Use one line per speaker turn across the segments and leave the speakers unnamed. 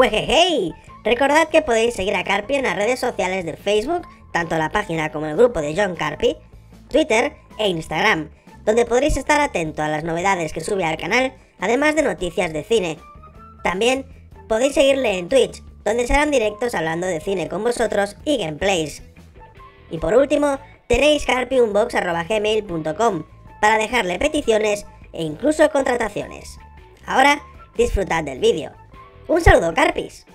Pues, hey Recordad que podéis seguir a Carpi en las redes sociales de Facebook, tanto la página como el grupo de John Carpi, Twitter e Instagram, donde podréis estar atento a las novedades que sube al canal, además de noticias de cine. También podéis seguirle en Twitch, donde serán directos hablando de cine con vosotros y gameplays. Y por último, tenéis carpiunbox.gmail.com para dejarle peticiones e incluso contrataciones. Ahora, disfrutad del vídeo. Un saludo, Carpis.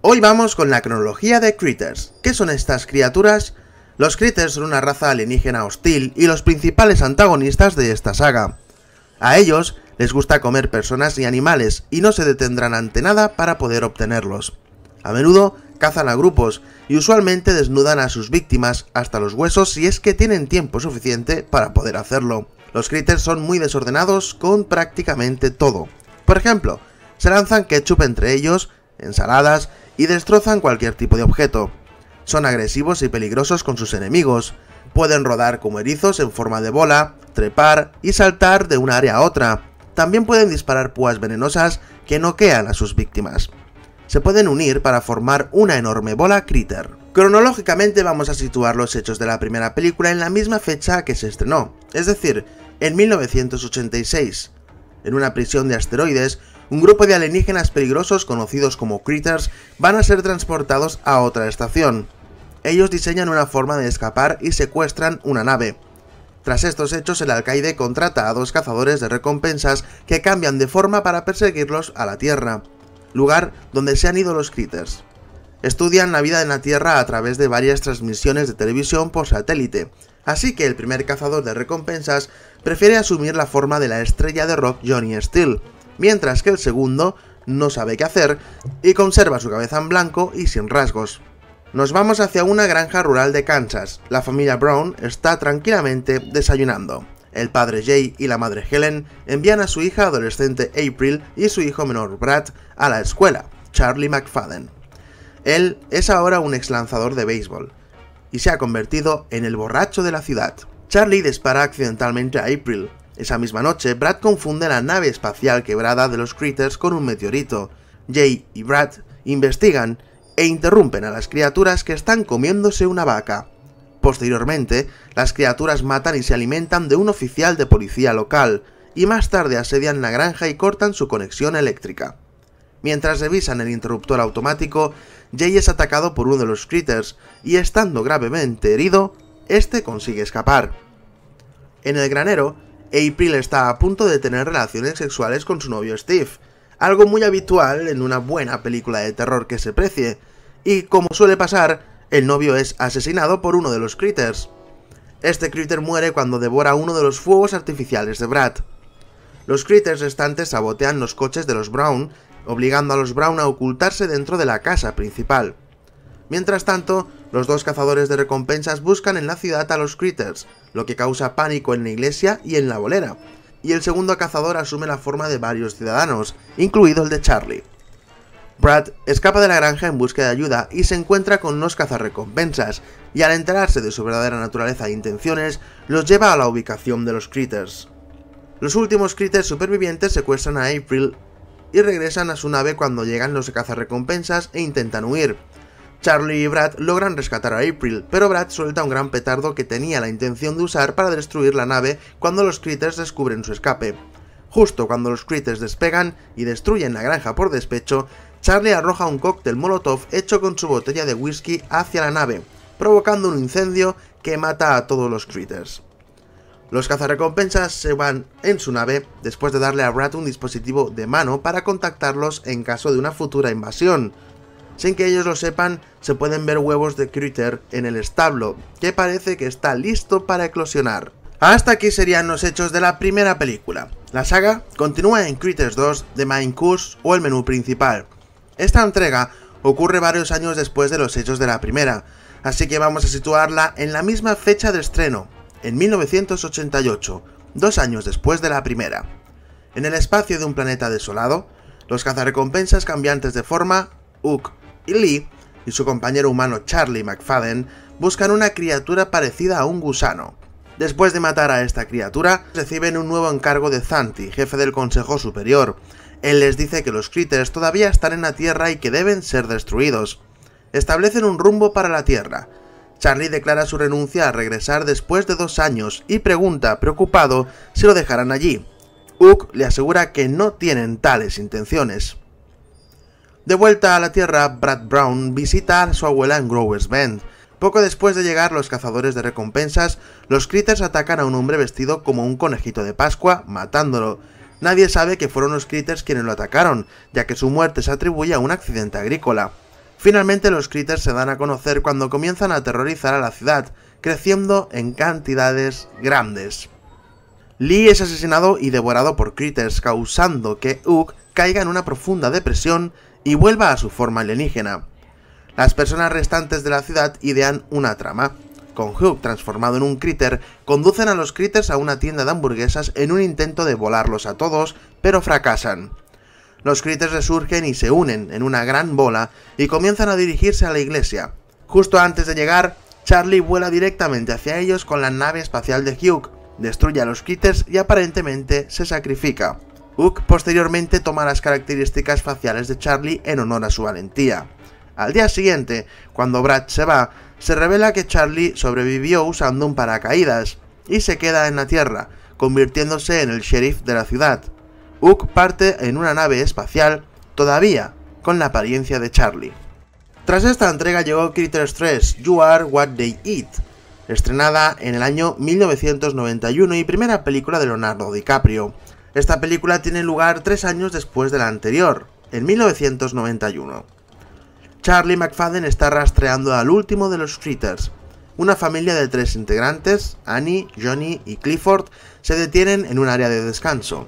Hoy vamos con la cronología de Critters. ¿Qué son estas criaturas? Los Critters son una raza alienígena hostil y los principales antagonistas de esta saga. A ellos les gusta comer personas y animales y no se detendrán ante nada para poder obtenerlos. A menudo cazan a grupos y usualmente desnudan a sus víctimas hasta los huesos si es que tienen tiempo suficiente para poder hacerlo. Los critters son muy desordenados con prácticamente todo. Por ejemplo, se lanzan ketchup entre ellos, ensaladas y destrozan cualquier tipo de objeto. Son agresivos y peligrosos con sus enemigos. Pueden rodar como erizos en forma de bola, trepar y saltar de un área a otra. También pueden disparar púas venenosas que noquean a sus víctimas. Se pueden unir para formar una enorme bola critter. Cronológicamente vamos a situar los hechos de la primera película en la misma fecha que se estrenó, es decir, en 1986. En una prisión de asteroides, un grupo de alienígenas peligrosos conocidos como Critters van a ser transportados a otra estación. Ellos diseñan una forma de escapar y secuestran una nave. Tras estos hechos, el alcaide contrata a dos cazadores de recompensas que cambian de forma para perseguirlos a la Tierra, lugar donde se han ido los Critters. Estudian la vida en la Tierra a través de varias transmisiones de televisión por satélite, así que el primer cazador de recompensas prefiere asumir la forma de la estrella de rock Johnny Steele, mientras que el segundo no sabe qué hacer y conserva su cabeza en blanco y sin rasgos. Nos vamos hacia una granja rural de Kansas. La familia Brown está tranquilamente desayunando. El padre Jay y la madre Helen envían a su hija adolescente April y su hijo menor Brad a la escuela, Charlie McFadden. Él es ahora un ex lanzador de béisbol y se ha convertido en el borracho de la ciudad. Charlie dispara accidentalmente a April. Esa misma noche, Brad confunde la nave espacial quebrada de los Critters con un meteorito. Jay y Brad investigan e interrumpen a las criaturas que están comiéndose una vaca. Posteriormente, las criaturas matan y se alimentan de un oficial de policía local, y más tarde asedian la granja y cortan su conexión eléctrica. Mientras revisan el interruptor automático, Jay es atacado por uno de los Critters y estando gravemente herido, este consigue escapar. En el granero, April está a punto de tener relaciones sexuales con su novio Steve, algo muy habitual en una buena película de terror que se precie, y como suele pasar, el novio es asesinado por uno de los critters. Este critter muere cuando devora uno de los fuegos artificiales de Brad. Los critters restantes sabotean los coches de los Brown, obligando a los Brown a ocultarse dentro de la casa principal. Mientras tanto, los dos cazadores de recompensas buscan en la ciudad a los Critters, lo que causa pánico en la iglesia y en la bolera, y el segundo cazador asume la forma de varios ciudadanos, incluido el de Charlie. Brad escapa de la granja en busca de ayuda y se encuentra con unos cazarrecompensas, y al enterarse de su verdadera naturaleza e intenciones, los lleva a la ubicación de los Critters. Los últimos Critters supervivientes secuestran a April y regresan a su nave cuando llegan los cazarrecompensas e intentan huir, Charlie y Brad logran rescatar a April, pero Brad suelta un gran petardo que tenía la intención de usar para destruir la nave cuando los Critters descubren su escape. Justo cuando los Critters despegan y destruyen la granja por despecho, Charlie arroja un cóctel Molotov hecho con su botella de whisky hacia la nave, provocando un incendio que mata a todos los Critters. Los cazarrecompensas se van en su nave después de darle a Brad un dispositivo de mano para contactarlos en caso de una futura invasión, sin que ellos lo sepan, se pueden ver huevos de Critter en el establo, que parece que está listo para eclosionar. Hasta aquí serían los hechos de la primera película. La saga continúa en Critters 2 de Minecraft o el menú principal. Esta entrega ocurre varios años después de los hechos de la primera, así que vamos a situarla en la misma fecha de estreno, en 1988, dos años después de la primera. En el espacio de un planeta desolado, los cazarrecompensas cambiantes de forma, Uk, y Lee y su compañero humano Charlie McFadden buscan una criatura parecida a un gusano. Después de matar a esta criatura, reciben un nuevo encargo de Zanti, jefe del Consejo Superior. Él les dice que los critters todavía están en la Tierra y que deben ser destruidos. Establecen un rumbo para la Tierra. Charlie declara su renuncia a regresar después de dos años y pregunta, preocupado, si lo dejarán allí. Hook le asegura que no tienen tales intenciones. De vuelta a la Tierra, Brad Brown visita a su abuela en Grower's Bend. Poco después de llegar los cazadores de recompensas, los Critters atacan a un hombre vestido como un conejito de Pascua, matándolo. Nadie sabe que fueron los Critters quienes lo atacaron, ya que su muerte se atribuye a un accidente agrícola. Finalmente los Critters se dan a conocer cuando comienzan a aterrorizar a la ciudad, creciendo en cantidades grandes. Lee es asesinado y devorado por Critters, causando que Ugg caiga en una profunda depresión y vuelva a su forma alienígena. Las personas restantes de la ciudad idean una trama. Con Hugh transformado en un critter, conducen a los critters a una tienda de hamburguesas en un intento de volarlos a todos, pero fracasan. Los critters resurgen y se unen en una gran bola y comienzan a dirigirse a la iglesia. Justo antes de llegar, Charlie vuela directamente hacia ellos con la nave espacial de Hugh, destruye a los critters y aparentemente se sacrifica. Hook posteriormente toma las características faciales de Charlie en honor a su valentía. Al día siguiente, cuando Brad se va, se revela que Charlie sobrevivió usando un paracaídas y se queda en la Tierra, convirtiéndose en el sheriff de la ciudad. Hook parte en una nave espacial, todavía con la apariencia de Charlie. Tras esta entrega llegó Critters 3, You Are What They Eat, estrenada en el año 1991 y primera película de Leonardo DiCaprio. Esta película tiene lugar tres años después de la anterior, en 1991. Charlie McFadden está rastreando al último de los Critters. Una familia de tres integrantes, Annie, Johnny y Clifford, se detienen en un área de descanso.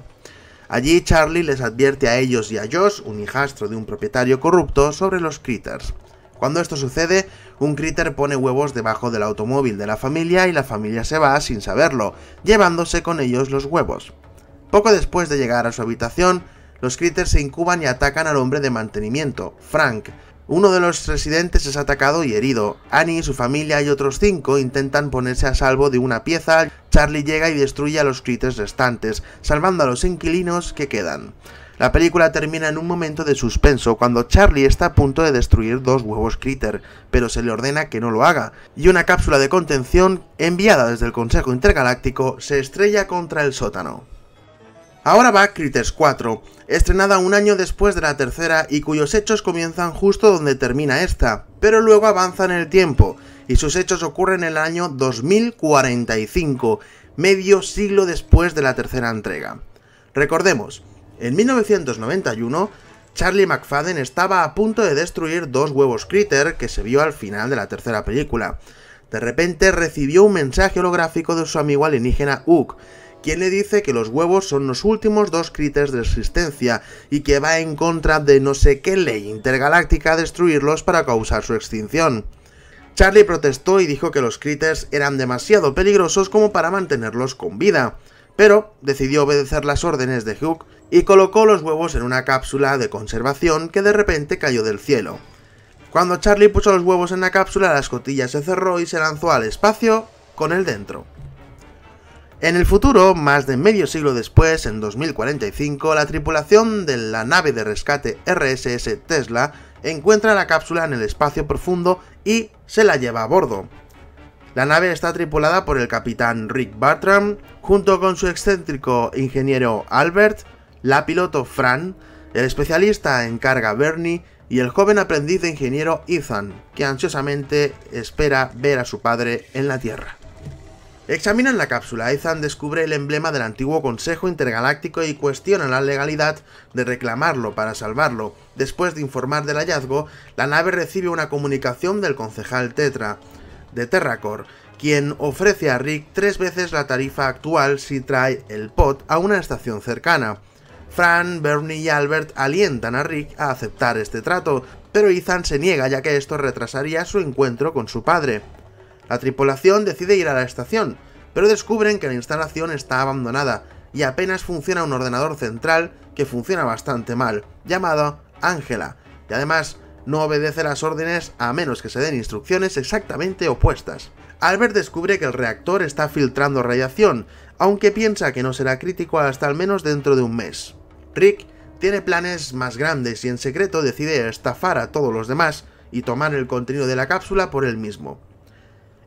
Allí Charlie les advierte a ellos y a Josh, un hijastro de un propietario corrupto, sobre los critters. Cuando esto sucede, un critter pone huevos debajo del automóvil de la familia y la familia se va sin saberlo, llevándose con ellos los huevos. Poco después de llegar a su habitación, los critters se incuban y atacan al hombre de mantenimiento, Frank. Uno de los residentes es atacado y herido. Annie, su familia y otros cinco intentan ponerse a salvo de una pieza. Charlie llega y destruye a los critters restantes, salvando a los inquilinos que quedan. La película termina en un momento de suspenso cuando Charlie está a punto de destruir dos huevos critter, pero se le ordena que no lo haga, y una cápsula de contención enviada desde el Consejo Intergaláctico se estrella contra el sótano. Ahora va Critters 4, estrenada un año después de la tercera y cuyos hechos comienzan justo donde termina esta, pero luego avanza en el tiempo, y sus hechos ocurren en el año 2045, medio siglo después de la tercera entrega. Recordemos, en 1991, Charlie McFadden estaba a punto de destruir dos huevos Critter que se vio al final de la tercera película. De repente recibió un mensaje holográfico de su amigo alienígena Hook, quien le dice que los huevos son los últimos dos critters de existencia y que va en contra de no sé qué ley intergaláctica destruirlos para causar su extinción. Charlie protestó y dijo que los critters eran demasiado peligrosos como para mantenerlos con vida, pero decidió obedecer las órdenes de Hugh y colocó los huevos en una cápsula de conservación que de repente cayó del cielo. Cuando Charlie puso los huevos en la cápsula, la escotilla se cerró y se lanzó al espacio con él dentro. En el futuro, más de medio siglo después, en 2045, la tripulación de la nave de rescate RSS Tesla encuentra la cápsula en el espacio profundo y se la lleva a bordo. La nave está tripulada por el capitán Rick Bartram, junto con su excéntrico ingeniero Albert, la piloto Fran, el especialista en carga Bernie y el joven aprendiz de ingeniero Ethan, que ansiosamente espera ver a su padre en la Tierra. Examinan la cápsula, Ethan descubre el emblema del antiguo Consejo Intergaláctico y cuestiona la legalidad de reclamarlo para salvarlo. Después de informar del hallazgo, la nave recibe una comunicación del concejal Tetra, de Terracor, quien ofrece a Rick tres veces la tarifa actual si trae el pot a una estación cercana. Fran, Bernie y Albert alientan a Rick a aceptar este trato, pero Ethan se niega ya que esto retrasaría su encuentro con su padre. La tripulación decide ir a la estación, pero descubren que la instalación está abandonada y apenas funciona un ordenador central que funciona bastante mal, llamado Ángela, y además no obedece las órdenes a menos que se den instrucciones exactamente opuestas. Albert descubre que el reactor está filtrando radiación, aunque piensa que no será crítico hasta al menos dentro de un mes. Rick tiene planes más grandes y en secreto decide estafar a todos los demás y tomar el contenido de la cápsula por él mismo.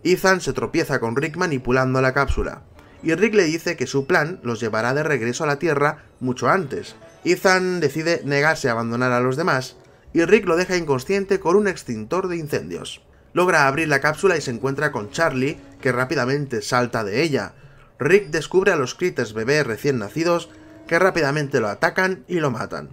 Ethan se tropieza con Rick manipulando la cápsula, y Rick le dice que su plan los llevará de regreso a la Tierra mucho antes. Ethan decide negarse a abandonar a los demás, y Rick lo deja inconsciente con un extintor de incendios. Logra abrir la cápsula y se encuentra con Charlie, que rápidamente salta de ella. Rick descubre a los critters bebés recién nacidos, que rápidamente lo atacan y lo matan.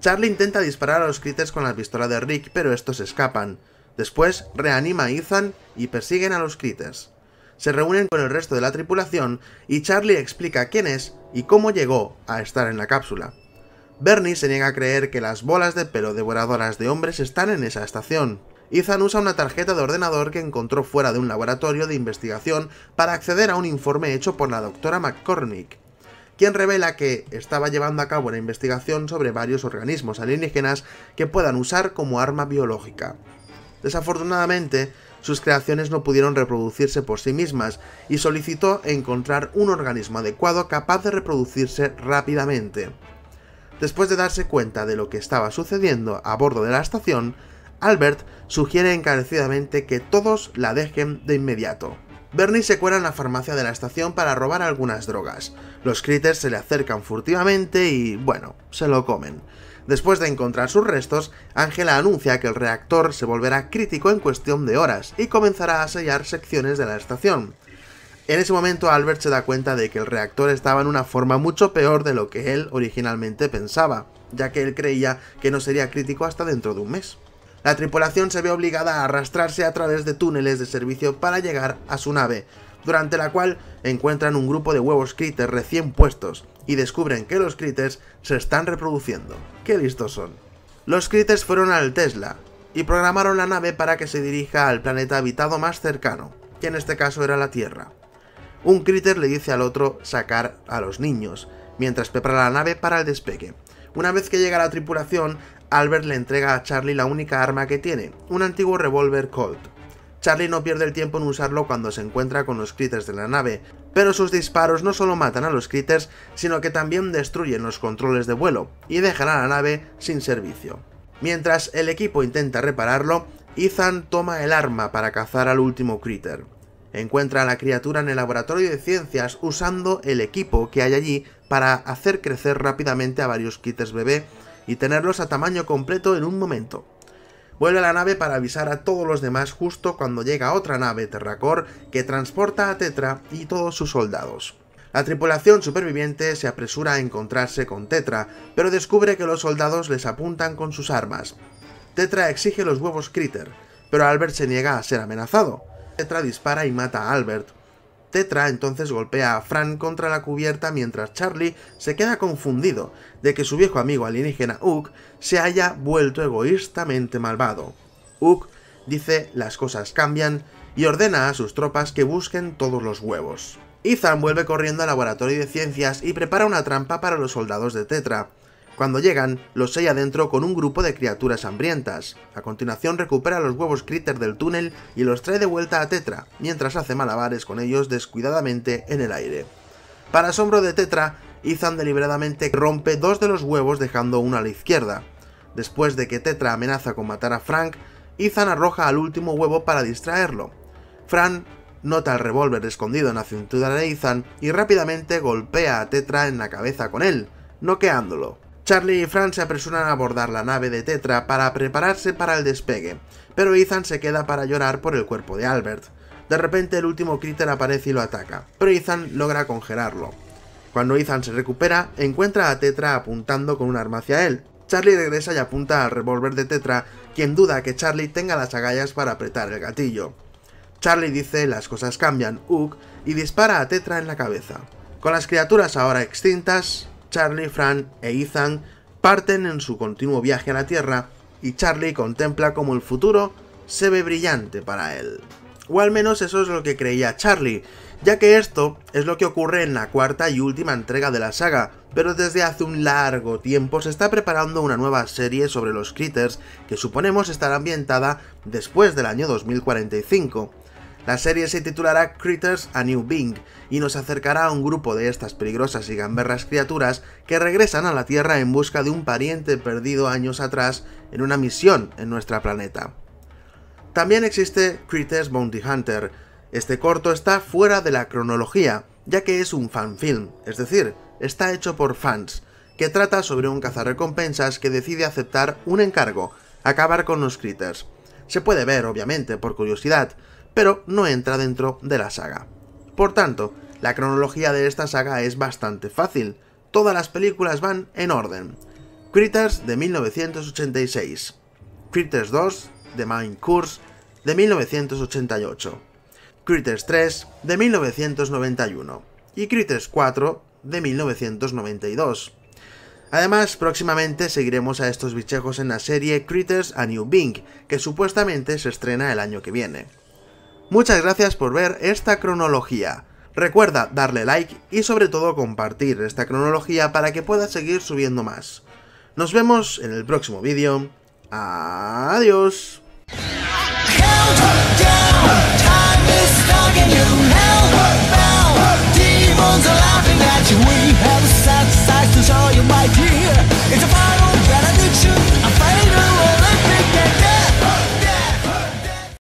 Charlie intenta disparar a los critters con la pistola de Rick, pero estos escapan. Después reanima a Ethan y persiguen a los Critters. Se reúnen con el resto de la tripulación y Charlie explica quién es y cómo llegó a estar en la cápsula. Bernie se niega a creer que las bolas de pelo devoradoras de hombres están en esa estación. Ethan usa una tarjeta de ordenador que encontró fuera de un laboratorio de investigación para acceder a un informe hecho por la doctora McCormick, quien revela que estaba llevando a cabo una investigación sobre varios organismos alienígenas que puedan usar como arma biológica. Desafortunadamente, sus creaciones no pudieron reproducirse por sí mismas y solicitó encontrar un organismo adecuado capaz de reproducirse rápidamente. Después de darse cuenta de lo que estaba sucediendo a bordo de la estación, Albert sugiere encarecidamente que todos la dejen de inmediato. Bernie se cuela en la farmacia de la estación para robar algunas drogas. Los critters se le acercan furtivamente y, bueno, se lo comen. Después de encontrar sus restos, Ángela anuncia que el reactor se volverá crítico en cuestión de horas y comenzará a sellar secciones de la estación. En ese momento Albert se da cuenta de que el reactor estaba en una forma mucho peor de lo que él originalmente pensaba, ya que él creía que no sería crítico hasta dentro de un mes. La tripulación se ve obligada a arrastrarse a través de túneles de servicio para llegar a su nave, durante la cual encuentran un grupo de huevos critters recién puestos, y descubren que los critters se están reproduciendo. ¡Qué listos son! Los critters fueron al Tesla y programaron la nave para que se dirija al planeta habitado más cercano, que en este caso era la Tierra. Un critter le dice al otro sacar a los niños, mientras prepara la nave para el despegue. Una vez que llega la tripulación, Albert le entrega a Charlie la única arma que tiene, un antiguo revólver Colt. Charlie no pierde el tiempo en usarlo cuando se encuentra con los critters de la nave, pero sus disparos no solo matan a los critters, sino que también destruyen los controles de vuelo y dejan a la nave sin servicio. Mientras el equipo intenta repararlo, Ethan toma el arma para cazar al último critter. Encuentra a la criatura en el laboratorio de ciencias usando el equipo que hay allí para hacer crecer rápidamente a varios critters bebé y tenerlos a tamaño completo en un momento. Vuelve a la nave para avisar a todos los demás justo cuando llega otra nave Terracor que transporta a Tetra y todos sus soldados. La tripulación superviviente se apresura a encontrarse con Tetra, pero descubre que los soldados les apuntan con sus armas. Tetra exige los huevos Critter, pero Albert se niega a ser amenazado. Tetra dispara y mata a Albert, Tetra entonces golpea a Fran contra la cubierta mientras Charlie se queda confundido de que su viejo amigo alienígena Ugg se haya vuelto egoístamente malvado. Ugg dice las cosas cambian y ordena a sus tropas que busquen todos los huevos. Ethan vuelve corriendo al laboratorio de ciencias y prepara una trampa para los soldados de Tetra. Cuando llegan, los sella adentro con un grupo de criaturas hambrientas. A continuación recupera los huevos critter del túnel y los trae de vuelta a Tetra, mientras hace malabares con ellos descuidadamente en el aire. Para asombro de Tetra, Ethan deliberadamente rompe dos de los huevos dejando uno a la izquierda. Después de que Tetra amenaza con matar a Frank, Ethan arroja al último huevo para distraerlo. Fran nota el revólver escondido en la cintura de Ethan y rápidamente golpea a Tetra en la cabeza con él, noqueándolo. Charlie y Fran se apresuran a abordar la nave de Tetra para prepararse para el despegue, pero Ethan se queda para llorar por el cuerpo de Albert. De repente el último Critter aparece y lo ataca, pero Ethan logra congelarlo. Cuando Ethan se recupera, encuentra a Tetra apuntando con un arma hacia él. Charlie regresa y apunta al revólver de Tetra, quien duda que Charlie tenga las agallas para apretar el gatillo. Charlie dice las cosas cambian, Ugh, y dispara a Tetra en la cabeza. Con las criaturas ahora extintas, Charlie, Fran e Ethan parten en su continuo viaje a la Tierra y Charlie contempla como el futuro se ve brillante para él. O al menos eso es lo que creía Charlie, ya que esto es lo que ocurre en la cuarta y última entrega de la saga, pero desde hace un largo tiempo se está preparando una nueva serie sobre los Critters que suponemos estará ambientada después del año 2045, la serie se titulará Critters a New Bing y nos acercará a un grupo de estas peligrosas y gamberras criaturas que regresan a la Tierra en busca de un pariente perdido años atrás en una misión en nuestro planeta. También existe Critters Bounty Hunter. Este corto está fuera de la cronología, ya que es un fanfilm, es decir, está hecho por fans, que trata sobre un cazarrecompensas que decide aceptar un encargo, acabar con los critters. Se puede ver, obviamente, por curiosidad, pero no entra dentro de la saga. Por tanto, la cronología de esta saga es bastante fácil, todas las películas van en orden. Critters de 1986, Critters 2 de Mind Course de 1988, Critters 3 de 1991 y Critters 4 de 1992. Además, próximamente seguiremos a estos bichejos en la serie Critters a New Bing, que supuestamente se estrena el año que viene. Muchas gracias por ver esta cronología. Recuerda darle like y sobre todo compartir esta cronología para que pueda seguir subiendo más. Nos vemos en el próximo vídeo. Adiós.